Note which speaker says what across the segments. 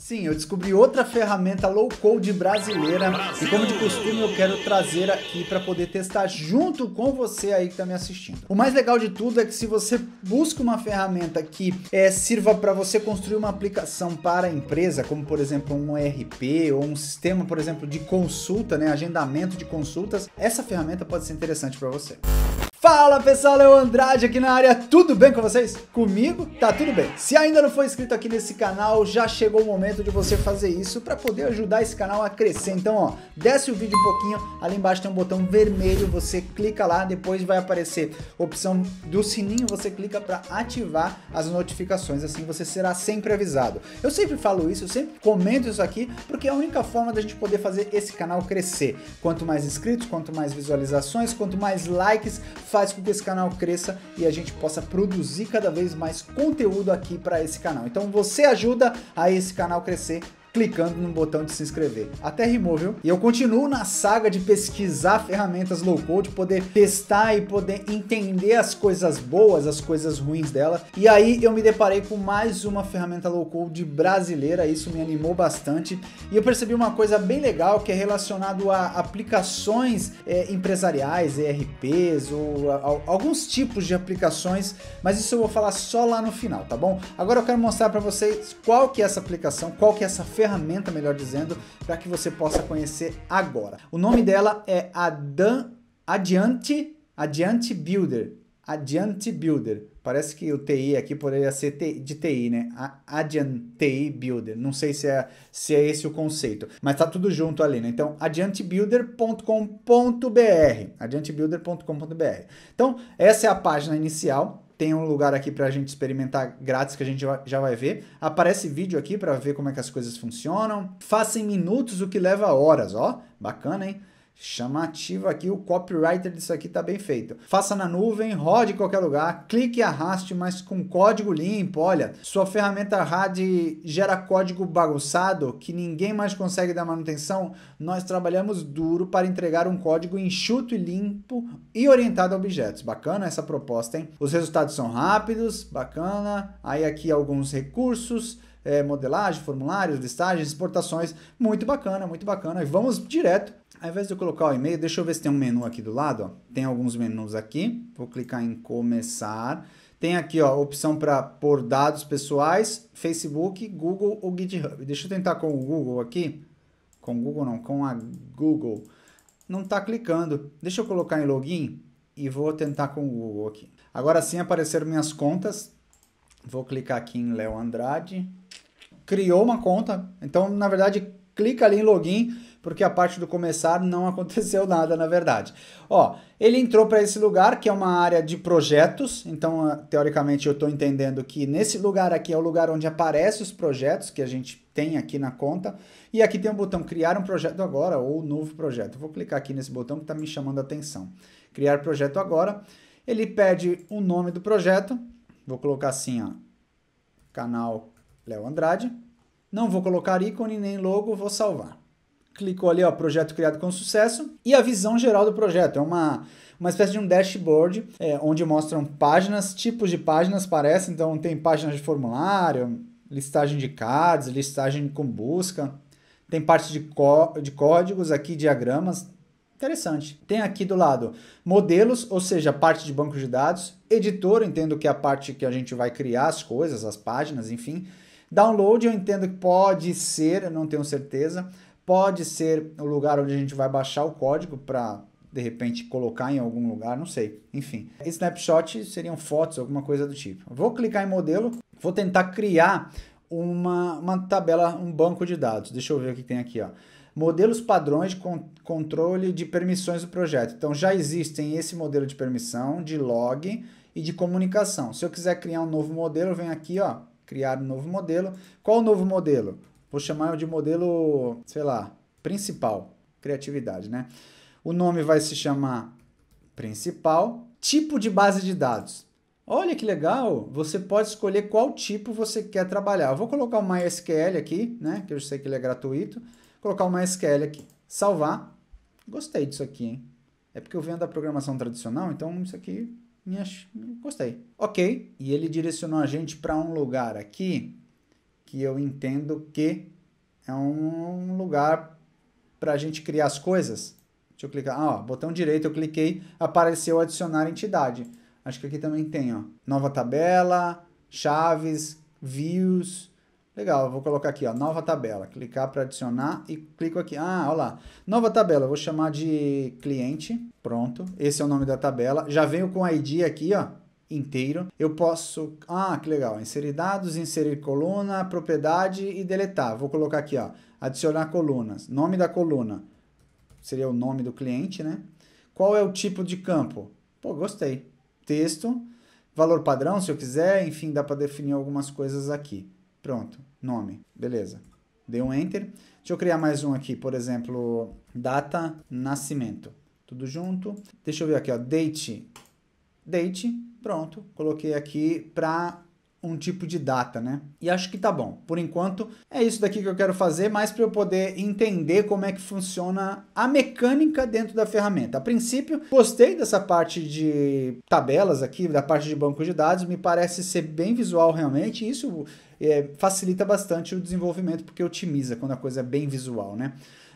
Speaker 1: Sim, eu descobri outra ferramenta low code brasileira Brasil. e como de costume eu quero trazer aqui para poder testar junto com você aí que está me assistindo. O mais legal de tudo é que se você busca uma ferramenta que é, sirva para você construir uma aplicação para a empresa, como por exemplo um ERP ou um sistema, por exemplo, de consulta, né, agendamento de consultas, essa ferramenta pode ser interessante para você. Fala pessoal, o Andrade aqui na área, tudo bem com vocês? Comigo tá tudo bem. Se ainda não for inscrito aqui nesse canal, já chegou o momento de você fazer isso para poder ajudar esse canal a crescer. Então, ó, desce o vídeo um pouquinho, ali embaixo tem um botão vermelho, você clica lá, depois vai aparecer a opção do sininho, você clica para ativar as notificações, assim você será sempre avisado. Eu sempre falo isso, eu sempre comento isso aqui, porque é a única forma da gente poder fazer esse canal crescer. Quanto mais inscritos, quanto mais visualizações, quanto mais likes, faz com que esse canal cresça e a gente possa produzir cada vez mais conteúdo aqui para esse canal. Então você ajuda a esse canal crescer clicando no botão de se inscrever. Até rimou, viu? E eu continuo na saga de pesquisar ferramentas low code, poder testar e poder entender as coisas boas, as coisas ruins dela. E aí eu me deparei com mais uma ferramenta low code brasileira, isso me animou bastante. E eu percebi uma coisa bem legal que é relacionado a aplicações é, empresariais, ERPs ou a, a, alguns tipos de aplicações, mas isso eu vou falar só lá no final, tá bom? Agora eu quero mostrar para vocês qual que é essa aplicação, qual que é essa ferramenta, melhor dizendo, para que você possa conhecer agora. O nome dela é Adan Adiante, Adiante Builder. Adiante Builder. Parece que o TI aqui poderia ser de TI, né? Adiante Builder. Não sei se é, se é esse o conceito, mas tá tudo junto ali, né? Então, adiantebuilder.com.br. Adiantebuilder.com.br. Então, essa é a página inicial tem um lugar aqui para a gente experimentar grátis que a gente já vai ver. Aparece vídeo aqui para ver como é que as coisas funcionam. Faça em minutos o que leva horas, ó. Bacana, hein? Chamativo aqui, o copywriter disso aqui está bem feito. Faça na nuvem, rode em qualquer lugar, clique e arraste, mas com código limpo. Olha, sua ferramenta RAD gera código bagunçado que ninguém mais consegue dar manutenção. Nós trabalhamos duro para entregar um código enxuto e limpo e orientado a objetos. Bacana essa proposta, hein? Os resultados são rápidos, bacana. Aí aqui alguns recursos. É, modelagem, formulários, listagens, exportações, muito bacana, muito bacana. E vamos direto ao invés de eu colocar o e-mail, deixa eu ver se tem um menu aqui do lado. Ó. Tem alguns menus aqui. Vou clicar em começar. Tem aqui ó, opção para pôr dados pessoais, Facebook, Google ou GitHub. Deixa eu tentar com o Google aqui. Com o Google não, com a Google. Não está clicando. Deixa eu colocar em login e vou tentar com o Google aqui. Agora sim apareceram minhas contas. Vou clicar aqui em Léo Andrade. Criou uma conta. Então, na verdade, clica ali em login porque a parte do começar não aconteceu nada, na verdade. Ó, ele entrou para esse lugar, que é uma área de projetos, então, ah, teoricamente, eu estou entendendo que nesse lugar aqui é o lugar onde aparecem os projetos que a gente tem aqui na conta, e aqui tem o um botão criar um projeto agora ou novo projeto. vou clicar aqui nesse botão que está me chamando a atenção. Criar projeto agora. Ele pede o nome do projeto, vou colocar assim, ó, canal Léo Andrade. Não vou colocar ícone nem logo, vou salvar clicou ali, ó, projeto criado com sucesso, e a visão geral do projeto. É uma, uma espécie de um dashboard, é, onde mostram páginas, tipos de páginas, parece. Então, tem páginas de formulário, listagem de cards, listagem com busca, tem parte de, de códigos aqui, diagramas. Interessante. Tem aqui do lado modelos, ou seja, parte de banco de dados, editor, entendo que é a parte que a gente vai criar as coisas, as páginas, enfim. Download, eu entendo que pode ser, eu não tenho certeza. Pode ser o lugar onde a gente vai baixar o código para de repente colocar em algum lugar, não sei. Enfim, snapshot seriam fotos, alguma coisa do tipo. Vou clicar em modelo, vou tentar criar uma, uma tabela, um banco de dados. Deixa eu ver o que tem aqui, ó. Modelos padrões de con controle de permissões do projeto. Então já existem esse modelo de permissão, de log e de comunicação. Se eu quiser criar um novo modelo, vem aqui, ó, criar um novo modelo. Qual o novo modelo? Vou chamar de modelo, sei lá, principal, criatividade, né? O nome vai se chamar principal, tipo de base de dados. Olha que legal, você pode escolher qual tipo você quer trabalhar. Eu vou colocar o MySQL aqui, né, que eu sei que ele é gratuito. Vou colocar o MySQL aqui, salvar. Gostei disso aqui, hein? É porque eu venho da programação tradicional, então isso aqui me ach... gostei. Ok, e ele direcionou a gente para um lugar aqui que eu entendo que é um lugar para a gente criar as coisas. Deixa eu clicar. Ah, ó, botão direito, eu cliquei, apareceu adicionar entidade. Acho que aqui também tem, ó. Nova tabela, chaves, views. Legal, vou colocar aqui, ó, nova tabela. Clicar para adicionar e clico aqui. Ah, olha lá. Nova tabela, vou chamar de cliente. Pronto, esse é o nome da tabela. Já venho com ID aqui, ó inteiro. Eu posso, ah, que legal, inserir dados, inserir coluna, propriedade e deletar. Vou colocar aqui, ó, adicionar colunas. Nome da coluna seria o nome do cliente, né? Qual é o tipo de campo? Pô, gostei. Texto, valor padrão, se eu quiser, enfim, dá para definir algumas coisas aqui. Pronto, nome, beleza. Dei um enter. Deixa eu criar mais um aqui, por exemplo, data, nascimento. Tudo junto. Deixa eu ver aqui, ó, date, date, pronto. Coloquei aqui para um tipo de data, né? E acho que tá bom. Por enquanto, é isso daqui que eu quero fazer, mais para eu poder entender como é que funciona a mecânica dentro da ferramenta. A princípio, gostei dessa parte de tabelas aqui, da parte de banco de dados, me parece ser bem visual realmente, isso é, facilita bastante o desenvolvimento, porque otimiza quando a coisa é bem visual, né?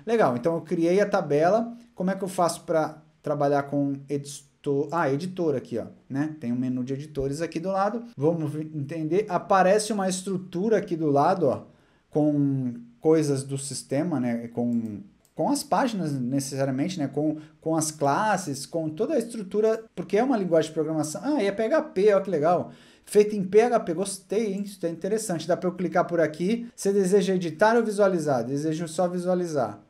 Speaker 1: Legal, então eu criei a tabela, como é que eu faço para trabalhar com editor? editor, ah, editor aqui, ó, né? Tem um menu de editores aqui do lado. Vamos entender, aparece uma estrutura aqui do lado, ó, com coisas do sistema, né, com com as páginas necessariamente, né? com, com as classes, com toda a estrutura, porque é uma linguagem de programação. Ah, e é PHP, ó, que legal. Feito em PHP, gostei, hein? Isso é interessante. Dá para eu clicar por aqui. Você deseja editar ou visualizar? Desejo só visualizar.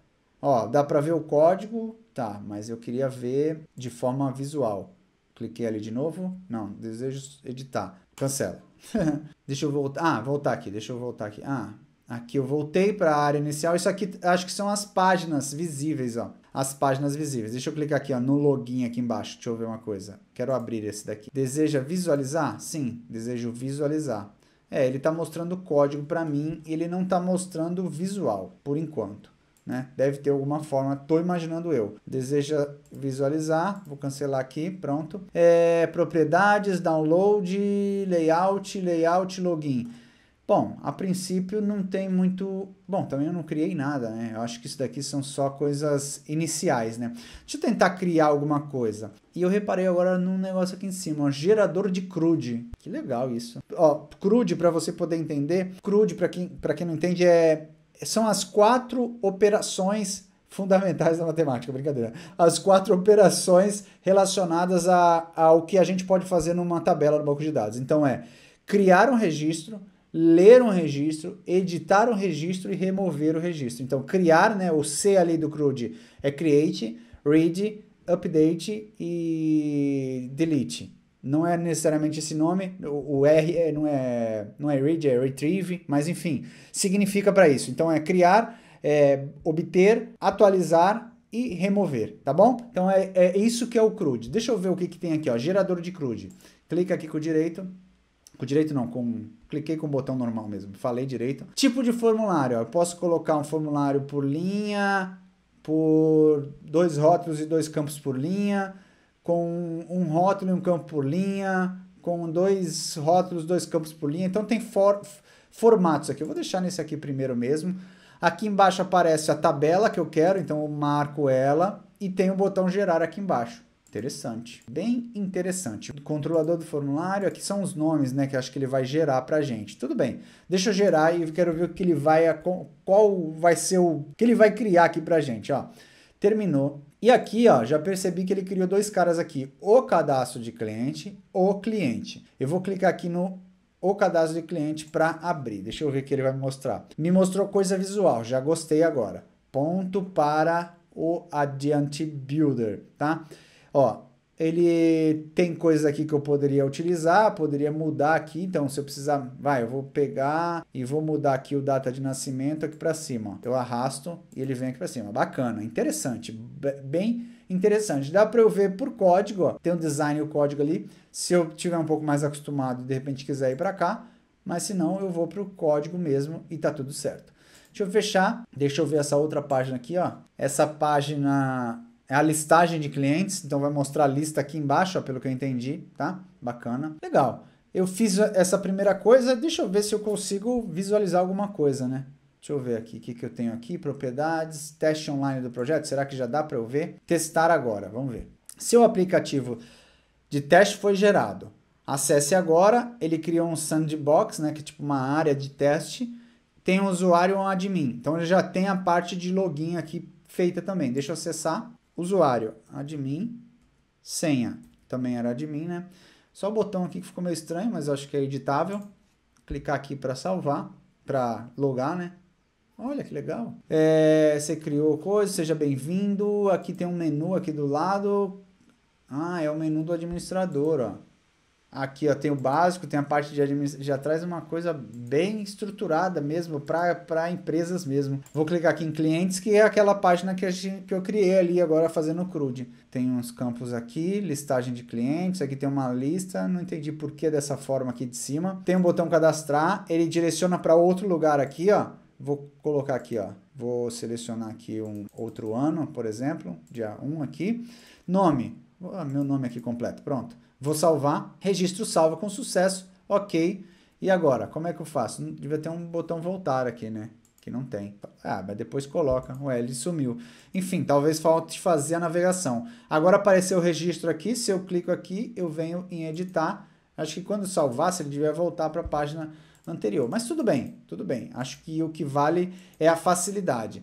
Speaker 1: Ó, dá para ver o código, Tá, mas eu queria ver de forma visual. Cliquei ali de novo. Não, desejo editar. Cancela. deixa eu voltar. Ah, voltar aqui. Deixa eu voltar aqui. Ah, aqui eu voltei para a área inicial. Isso aqui acho que são as páginas visíveis, ó. As páginas visíveis. Deixa eu clicar aqui ó, no login aqui embaixo. Deixa eu ver uma coisa. Quero abrir esse daqui. Deseja visualizar? Sim, desejo visualizar. É, ele está mostrando código para mim, ele não está mostrando o visual, por enquanto. Né? Deve ter alguma forma, estou imaginando eu. Deseja visualizar, vou cancelar aqui, pronto. É, propriedades, download, layout, layout, login. Bom, a princípio não tem muito. Bom, também eu não criei nada, né? Eu acho que isso daqui são só coisas iniciais, né? Deixa eu tentar criar alguma coisa. E eu reparei agora num negócio aqui em cima, ó, gerador de CRUD. Que legal isso. Ó, CRUD, para você poder entender, CRUD, para quem, para quem não entende, é são as quatro operações fundamentais da matemática, brincadeira. As quatro operações relacionadas a, ao que a gente pode fazer numa tabela do banco de dados. Então é criar um registro, ler um registro, editar um registro e remover o registro. Então criar, né, o C ali do CRUD é create, read, update e delete não é necessariamente esse nome, o R é, não, é, não é read, é retrieve, mas enfim, significa para isso. Então é criar, é, obter, atualizar e remover, tá bom? Então é, é isso que é o CRUD. Deixa eu ver o que, que tem aqui, ó, gerador de CRUD. Clica aqui com o direito, com o direito não, com cliquei com o botão normal mesmo, falei direito. Tipo de formulário, ó, eu posso colocar um formulário por linha, por dois rótulos e dois campos por linha, com um rótulo e um campo por linha, com dois rótulos, dois campos por linha. Então tem for, formatos aqui. Eu vou deixar nesse aqui primeiro mesmo. Aqui embaixo aparece a tabela que eu quero, então eu marco ela e tem o botão gerar aqui embaixo. Interessante, bem interessante. O controlador do formulário, aqui são os nomes, né, que acho que ele vai gerar pra gente. Tudo bem. Deixa eu gerar e eu quero ver o que ele vai qual vai ser o que ele vai criar aqui pra gente, ó. Terminou. E aqui, ó, já percebi que ele criou dois caras aqui, o cadastro de cliente, o cliente. Eu vou clicar aqui no o cadastro de cliente para abrir. Deixa eu ver o que ele vai me mostrar. Me mostrou coisa visual, já gostei agora. Ponto para o Adiante Builder, tá? Ó, ele tem coisas aqui que eu poderia utilizar, poderia mudar aqui, então se eu precisar, vai, eu vou pegar e vou mudar aqui o data de nascimento aqui para cima, ó. eu arrasto e ele vem aqui para cima, bacana, interessante, bem interessante, dá para eu ver por código, ó. tem um design e o código ali, se eu tiver um pouco mais acostumado e de repente quiser ir para cá, mas se não eu vou para o código mesmo e tá tudo certo. Deixa eu fechar, deixa eu ver essa outra página aqui, ó. essa página é a listagem de clientes, então vai mostrar a lista aqui embaixo, ó, pelo que eu entendi, tá? Bacana. Legal. Eu fiz essa primeira coisa, deixa eu ver se eu consigo visualizar alguma coisa, né? Deixa eu ver aqui o que, que eu tenho aqui, propriedades, teste online do projeto, será que já dá para eu ver? Testar agora, vamos ver. Se o aplicativo de teste foi gerado, acesse agora, ele criou um sandbox, né, que é tipo uma área de teste, tem um usuário e um admin, então ele já tem a parte de login aqui feita também. Deixa eu acessar, Usuário, admin, senha, também era admin, né? Só o botão aqui que ficou meio estranho, mas acho que é editável. Clicar aqui para salvar, para logar, né? Olha que legal. É, você criou coisa, seja bem-vindo. Aqui tem um menu aqui do lado. Ah, é o menu do administrador, ó. Aqui ó, tem o básico, tem a parte de administração, já traz uma coisa bem estruturada mesmo para empresas mesmo. Vou clicar aqui em clientes, que é aquela página que, a gente, que eu criei ali agora fazendo o CRUD. Tem uns campos aqui, listagem de clientes, aqui tem uma lista, não entendi por que dessa forma aqui de cima. Tem um botão cadastrar, ele direciona para outro lugar aqui, ó. Vou colocar aqui, ó Vou selecionar aqui um outro ano, por exemplo, dia 1 aqui. Nome, ah, meu nome aqui completo, pronto. Vou salvar, registro salva com sucesso, ok. E agora, como é que eu faço? Hum, devia ter um botão voltar aqui, né? Que não tem. Ah, mas depois coloca. Ué, ele sumiu. Enfim, talvez falte fazer a navegação. Agora apareceu o registro aqui. Se eu clico aqui, eu venho em editar. Acho que quando salvar, se ele devia voltar para a página anterior. Mas tudo bem, tudo bem. Acho que o que vale é a facilidade.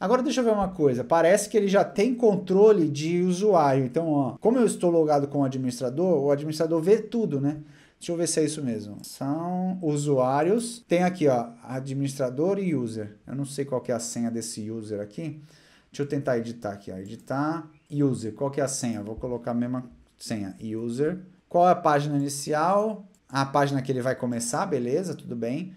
Speaker 1: Agora deixa eu ver uma coisa, parece que ele já tem controle de usuário. Então, ó, como eu estou logado com o administrador, o administrador vê tudo, né? Deixa eu ver se é isso mesmo. São usuários. Tem aqui, ó, administrador e user. Eu não sei qual é a senha desse user aqui. Deixa eu tentar editar aqui, ó. editar user. Qual é a senha? Vou colocar a mesma senha, user. Qual é a página inicial? a página que ele vai começar, beleza, tudo bem.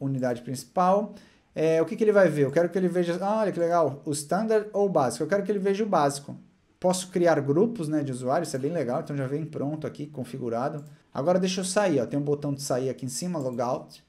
Speaker 1: Unidade principal. É, o que, que ele vai ver? Eu quero que ele veja, ah, olha que legal, o standard ou o básico. Eu quero que ele veja o básico. Posso criar grupos né, de usuários, isso é bem legal, então já vem pronto aqui, configurado. Agora deixa eu sair, ó, tem um botão de sair aqui em cima, logout.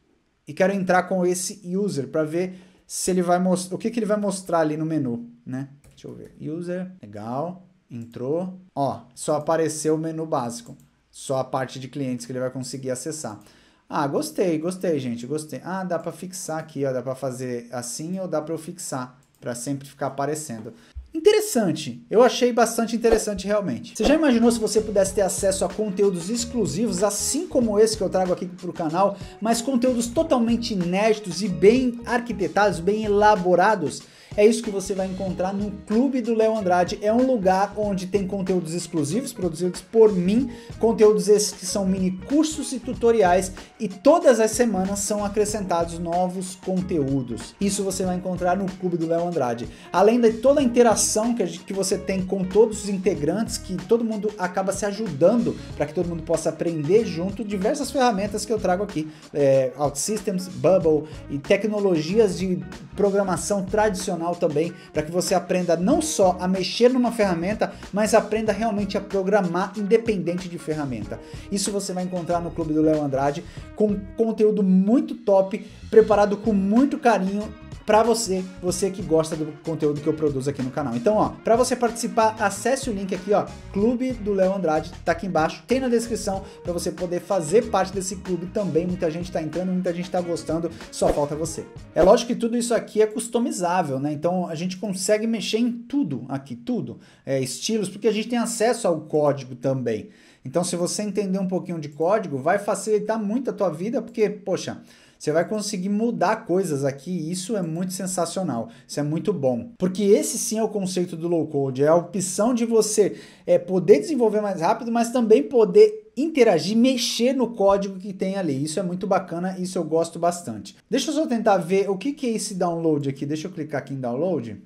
Speaker 1: E quero entrar com esse user para ver se ele vai mostrar, o que, que ele vai mostrar ali no menu, né? Deixa eu ver, user, legal, entrou. Ó, só apareceu o menu básico. Só a parte de clientes que ele vai conseguir acessar. Ah, gostei, gostei, gente, gostei. Ah, dá para fixar aqui, ó, dá para fazer assim ou dá para eu fixar para sempre ficar aparecendo. Interessante, eu achei bastante interessante realmente. Você já imaginou se você pudesse ter acesso a conteúdos exclusivos, assim como esse que eu trago aqui para o canal, mas conteúdos totalmente inéditos e bem arquitetados, bem elaborados? É isso que você vai encontrar no Clube do Léo Andrade. É um lugar onde tem conteúdos exclusivos produzidos por mim, conteúdos esses que são mini cursos e tutoriais e todas as semanas são acrescentados novos conteúdos. Isso você vai encontrar no Clube do Léo Andrade. Além de toda a interação que, gente, que você tem com todos os integrantes, que todo mundo acaba se ajudando para que todo mundo possa aprender junto diversas ferramentas que eu trago aqui, é, OutSystems, Bubble e tecnologias de programação tradicional também, para que você aprenda não só a mexer numa ferramenta, mas aprenda realmente a programar independente de ferramenta. Isso você vai encontrar no Clube do Léo Andrade com conteúdo muito top, preparado com muito carinho para você, você que gosta do conteúdo que eu produzo aqui no canal. Então, ó, para você participar, acesse o link aqui, ó, Clube do Léo Andrade, tá aqui embaixo, tem na descrição para você poder fazer parte desse clube também. Muita gente tá entrando, muita gente tá gostando, só falta você. É lógico que tudo isso aqui é customizável, né? Então, a gente consegue mexer em tudo aqui, tudo, é, estilos, porque a gente tem acesso ao código também. Então, se você entender um pouquinho de código, vai facilitar muito a tua vida, porque, poxa, você vai conseguir mudar coisas aqui e isso é muito sensacional. Isso é muito bom. Porque esse sim é o conceito do low code, é a opção de você é, poder desenvolver mais rápido, mas também poder interagir, mexer no código que tem ali. Isso é muito bacana, isso eu gosto bastante. Deixa eu só tentar ver o que, que é esse download aqui. Deixa eu clicar aqui em download.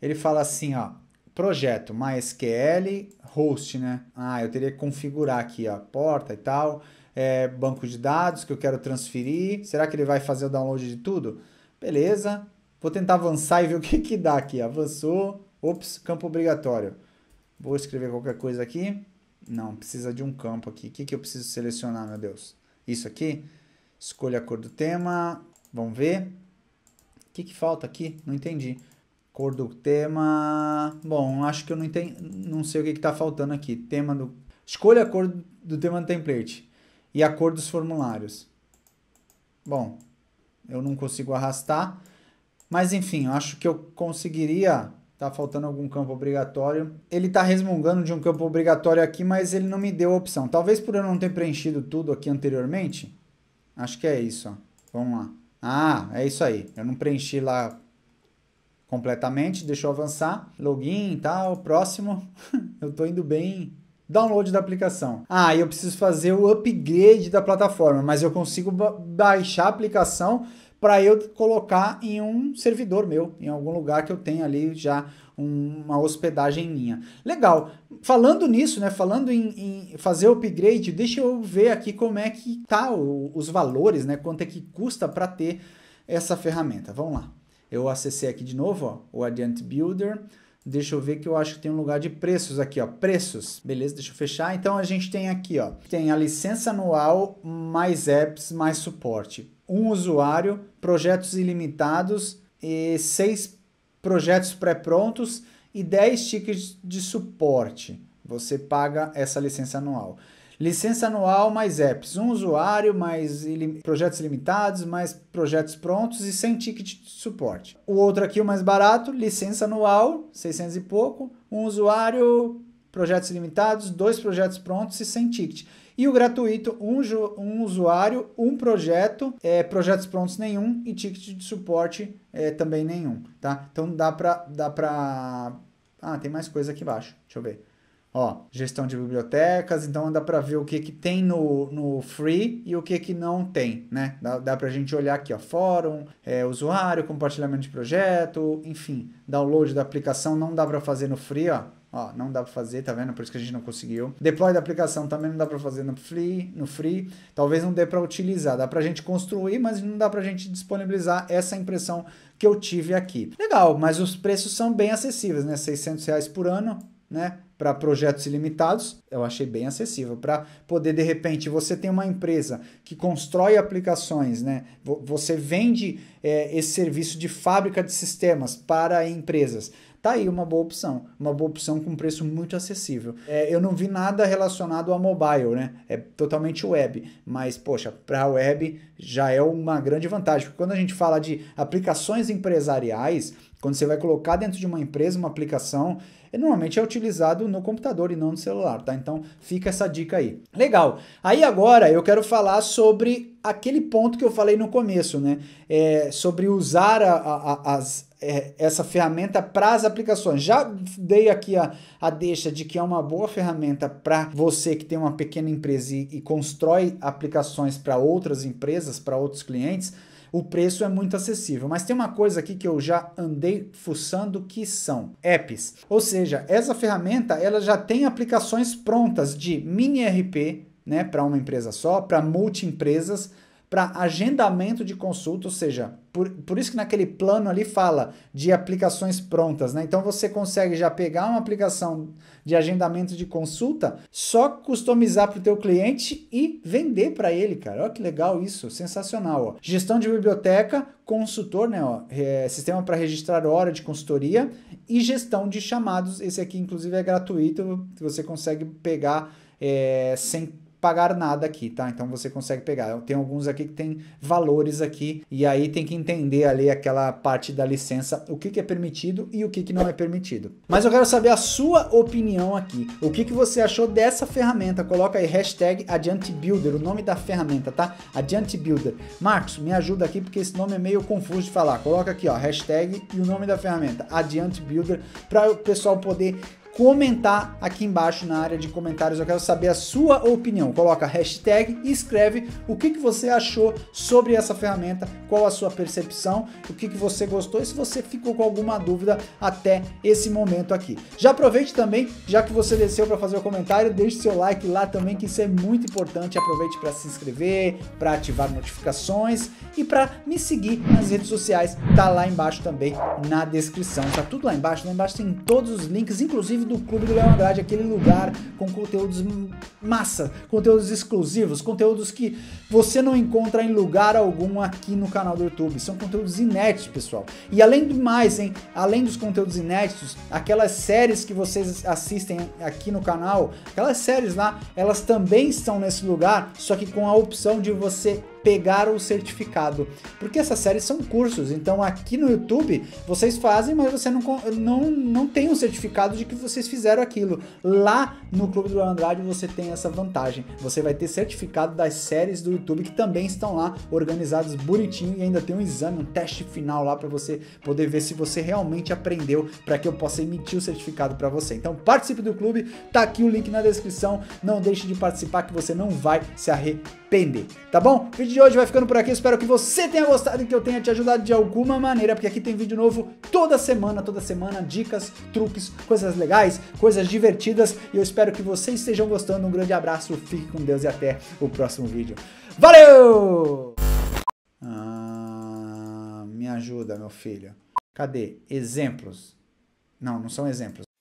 Speaker 1: Ele fala assim, ó, projeto MySQL host, né? Ah, eu teria que configurar aqui, a porta e tal é, banco de dados que eu quero transferir. Será que ele vai fazer o download de tudo? Beleza, vou tentar avançar e ver o que, que dá aqui. Avançou, ops, campo obrigatório. Vou escrever qualquer coisa aqui. Não, precisa de um campo aqui. O que, que eu preciso selecionar, meu Deus? Isso aqui. Escolha a cor do tema. Vamos ver. O que, que falta aqui? Não entendi. Cor do tema. Bom, acho que eu não entendi. Não sei o que está faltando aqui. Tema do. Escolha a cor do tema do template e a cor dos formulários. Bom, eu não consigo arrastar, mas enfim, acho que eu conseguiria. Tá faltando algum campo obrigatório. Ele tá resmungando de um campo obrigatório aqui, mas ele não me deu a opção. Talvez por eu não ter preenchido tudo aqui anteriormente. Acho que é isso, ó. Vamos lá. Ah, é isso aí. Eu não preenchi lá completamente, deixa eu avançar. Login e tal, próximo. eu tô indo bem download da aplicação. Ah, eu preciso fazer o upgrade da plataforma, mas eu consigo baixar a aplicação para eu colocar em um servidor meu, em algum lugar que eu tenha ali já uma hospedagem minha. Legal. Falando nisso, né? Falando em, em, fazer upgrade, deixa eu ver aqui como é que tá o, os valores, né? Quanto é que custa para ter essa ferramenta. Vamos lá. Eu acessei aqui de novo, ó, o Adiant Builder Deixa eu ver que eu acho que tem um lugar de preços aqui, ó. Preços. Beleza, deixa eu fechar. Então a gente tem aqui, ó. Tem a licença anual, mais apps, mais suporte. Um usuário, projetos ilimitados, e seis projetos pré-prontos e 10 tickets de suporte. Você paga essa licença anual. Licença anual mais apps, um usuário, mais projetos limitados, mais projetos prontos e sem ticket de suporte. O outro aqui, o mais barato, licença anual, 600 e pouco, um usuário, projetos limitados, dois projetos prontos e sem ticket. E o gratuito, um, um usuário, um projeto, é, projetos prontos nenhum e ticket de suporte é, também nenhum, tá? Então dá pra, dá pra... Ah, tem mais coisa aqui embaixo, deixa eu ver. Ó, gestão de bibliotecas, então dá para ver o que, que tem no, no free e o que, que não tem, né? Dá, dá para a gente olhar aqui, ó, fórum, é, usuário, compartilhamento de projeto, enfim, download da aplicação não dá para fazer no free, ó, Ó, não dá para fazer, tá vendo? Por isso que a gente não conseguiu. Deploy da aplicação também não dá para fazer no free, no free. Talvez não dê para utilizar. Dá para a gente construir, mas não dá para a gente disponibilizar essa impressão que eu tive aqui. Legal, mas os preços são bem acessíveis, né? 600 reais por ano, né? para projetos ilimitados, eu achei bem acessível. Para poder, de repente, você tem uma empresa que constrói aplicações, né? Você vende é, esse serviço de fábrica de sistemas para empresas. Tá aí uma boa opção, uma boa opção com preço muito acessível. É, eu não vi nada relacionado a mobile, né? É totalmente web, mas poxa, para web já é uma grande vantagem, porque quando a gente fala de aplicações empresariais, quando você vai colocar dentro de uma empresa uma aplicação, normalmente é utilizado no computador e não no celular, tá? Então fica essa dica aí. Legal. Aí agora eu quero falar sobre aquele ponto que eu falei no começo, né? É, sobre usar a, a, as, é, essa ferramenta para as aplicações. Já dei aqui a, a deixa de que é uma boa ferramenta para você que tem uma pequena empresa e, e constrói aplicações para outras empresas, para outros clientes o preço é muito acessível, mas tem uma coisa aqui que eu já andei fuçando que são apps. Ou seja, essa ferramenta ela já tem aplicações prontas de mini RP, né, para uma empresa só, para multi empresas para agendamento de consulta, ou seja, por, por isso que naquele plano ali fala de aplicações prontas, né? Então você consegue já pegar uma aplicação de agendamento de consulta, só customizar para o teu cliente e vender para ele, cara. Olha que legal isso, sensacional. Ó. Gestão de biblioteca, consultor, né? Ó, é, sistema para registrar hora de consultoria e gestão de chamados. Esse aqui, inclusive, é gratuito, você consegue pegar é, sem pagar nada aqui, tá? Então você consegue pegar. Tem alguns aqui que tem valores aqui e aí tem que entender ali aquela parte da licença, o que, que é permitido e o que, que não é permitido. Mas eu quero saber a sua opinião aqui. O que, que você achou dessa ferramenta? Coloca aí hashtag AdianteBuilder, o nome da ferramenta, tá? AdianteBuilder. Marcos, me ajuda aqui porque esse nome é meio confuso de falar. Coloca aqui, ó, hashtag e o nome da ferramenta, AdianteBuilder, para o pessoal poder comentar aqui embaixo na área de comentários. Eu quero saber a sua opinião. Coloca hashtag e escreve o que, que você achou sobre essa ferramenta, qual a sua percepção, o que, que você gostou e se você ficou com alguma dúvida até esse momento aqui. Já aproveite também, já que você desceu para fazer o comentário, deixe seu like lá também, que isso é muito importante. Aproveite para se inscrever, para ativar notificações e para me seguir nas redes sociais. Tá lá embaixo também na descrição. Tá tudo lá embaixo. Lá embaixo tem todos os links, inclusive exclusivo do Clube do Léo Andrade, aquele lugar com conteúdos massa, conteúdos exclusivos, conteúdos que você não encontra em lugar algum aqui no canal do YouTube. São conteúdos inéditos, pessoal. E além do mais, hein, além dos conteúdos inéditos, aquelas séries que vocês assistem aqui no canal, aquelas séries lá, elas também estão nesse lugar, só que com a opção de você pegar o certificado. Porque essas séries são cursos, então aqui no YouTube vocês fazem, mas você não, não, não tem um certificado de que vocês fizeram aquilo. Lá no Clube do Andrade você tem essa vantagem. Você vai ter certificado das séries do YouTube que também estão lá organizadas bonitinho e ainda tem um exame, um teste final lá para você poder ver se você realmente aprendeu para que eu possa emitir o certificado para você. Então participe do clube, tá aqui o link na descrição. Não deixe de participar que você não vai se arrepender tá bom? O vídeo de hoje vai ficando por aqui, espero que você tenha gostado e que eu tenha te ajudado de alguma maneira, porque aqui tem vídeo novo toda semana, toda semana, dicas, truques, coisas legais, coisas divertidas, e eu espero que vocês estejam gostando, um grande abraço, fique com Deus e até o próximo vídeo. Valeu! Ah, me ajuda, meu filho. Cadê? Exemplos. Não, não são exemplos.